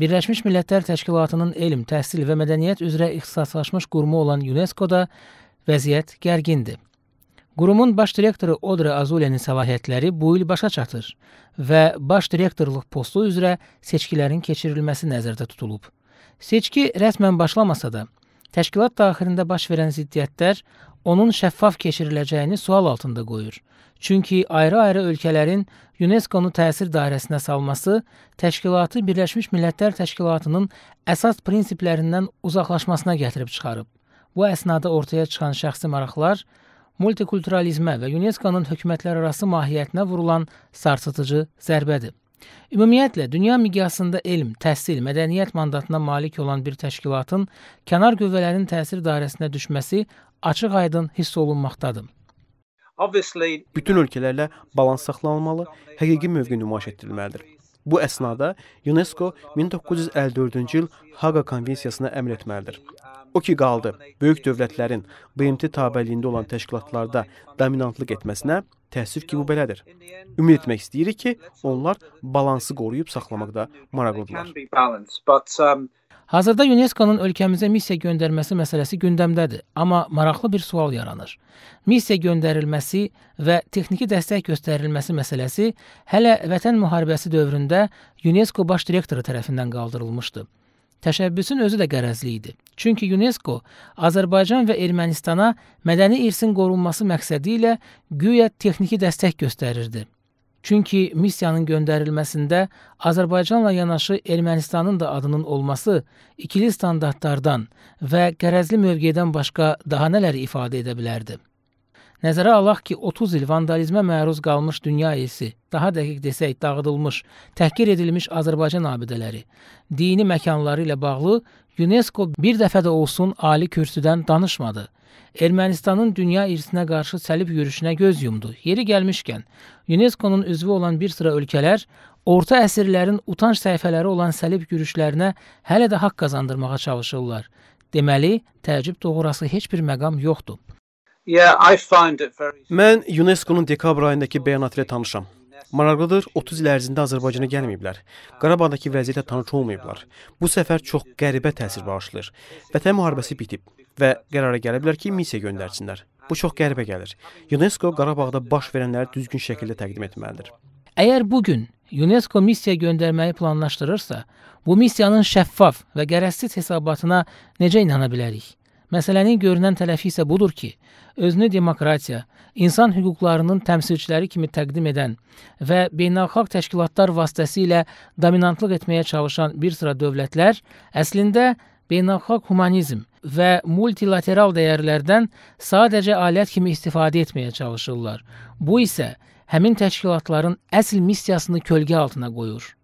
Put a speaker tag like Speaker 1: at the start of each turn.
Speaker 1: Birləşmiş Millətlər Təşkilatının elm, təhsil və mədəniyyət üzrə ixtisaslaşmış qurumu olan UNESCO-da vəziyyət gərgindir. Qurumun baş direktoru Odra Azuliyanın səlahiyyətləri bu il başa çatır və baş direktorluq postu üzrə seçkilərin keçirilməsi nəzərdə tutulub. Seçki rəsmən başlamasa da, təşkilat daxilində baş verən ziddiyyətlər onun şəffaf keçiriləcəyini sual altında qoyur. Çünki ayrı-ayrı ölkələrin UNESCO-nu təsir dairəsinə salması təşkilatı Birləşmiş Millətlər Təşkilatının əsas prinsiplərindən uzaqlaşmasına gətirib çıxarıb. Bu əsnada ortaya çıxan şəxsi maraqlar multikulturalizmə və UNESCO-nun hökumətlərarası mahiyyətinə vurulan sarsıtıcı zərbədir. Ümumiyyətlə, dünya miqyasında elm, təhsil, mədəniyyət mandatına malik olan bir təşkilatın kənar qüvvələrin təsir dairəsinə düşməsi açıq-aydın hiss olunmaqdadır.
Speaker 2: Bütün ölkələrlə balans saxlanılmalı, həqiqi mövqe nümayiş etdirilməlidir. Bu əsnada UNESCO 1954-cü il Haqa konvensiyasına əmr etməlidir. O ki qaldı, böyük dövlətlərin BMT tabəliyində olan təşkilatlarda dominantlıq etməsinə təəssüf ki, bu belədir. Ümid etmək istəyirik ki, onlar balansı qoruyub saxlamaqda maraqlıdırlar.
Speaker 1: Hazırda UNESCO-nun ölkəmizə missiya göndərməsi məsələsi gündəmdədir, amma maraqlı bir sual yaranır. Missiya göndərilməsi və texniki dəstək göstərilməsi məsələsi hələ Vətən müharibəsi dövründə UNESCO baş direktoru tərəfindən qaldırılmışdı. Təşəbbüsün özü də qərəzli idi. Çünki UNESCO Azərbaycan və Ermənistana mədəni irsin qorunması məqsədi ilə güya texniki dəstək göstərirdi. Çünki missiyanın göndərilməsində Azərbaycanla yanaşı Ermənistanın da adının olması ikili standartlardan və qərəzli mövqedən başqa daha nələri ifadə edə bilərdi? Nəzərə alaq ki, 30 il vandalizmə məruz qalmış dünya elçisi, daha dəqiq desək, dağıdılmış, təhqir edilmiş Azərbaycan abidələri, dini məkanları ilə bağlı UNESCO bir dəfə də olsun ali kürsüdən danışmadı. Ermənistanın dünya irsinə qarşı səlib yürüşünə göz yumdu. Yeri gəlmişkən, UNESCO-nun üzvü olan bir sıra ölkələr orta əsrlərin utanc səhifələri olan səlib yürüşlərinə hələ də haqq qazandırmağa çalışırlar. Deməli, təəccüb doğurası heç bir məqam yoxdur.
Speaker 2: Mən UNESCO-nun dekabr ayındakı bəyanatı ilə tanışam. Maraqlıdır, 30 il ərzində Azərbaycana gəlməyiblər. Qarabağdakı vəziyyətə tanış olmayıblar. Bu səfər çox qəribə təsir bağışlayır. Vətən müharibəsi bitib və qərara gəliblər ki, missiya göndərsinlər. Bu çox qəribə gəlir. UNESCO Qarabağda baş verənləri düzgün şəkildə
Speaker 1: təqdim etməlidir. Əgər bu gün UNESCO missiya göndərməyi planlaşdırırsa, bu missiyanın şəffaf və qərəzsiz hesabatına necə inana bilərik? Məsələnin görünən tərəfi isə budur ki, özünü demokratiya, insan hüquqlarının təmsilçiləri kimi təqdim edən və beynəlxalq təşkilatlar vasitəsilə dominantlıq etməyə çalışan bir sıra dövlətlər əslində beynəlxalq humanizm və multilateral dəyərlərdən sadəcə alət kimi istifadə etməyə çalışırlar. Bu isə həmin təşkilatların əsl missiyasını kölgə altına qoyur.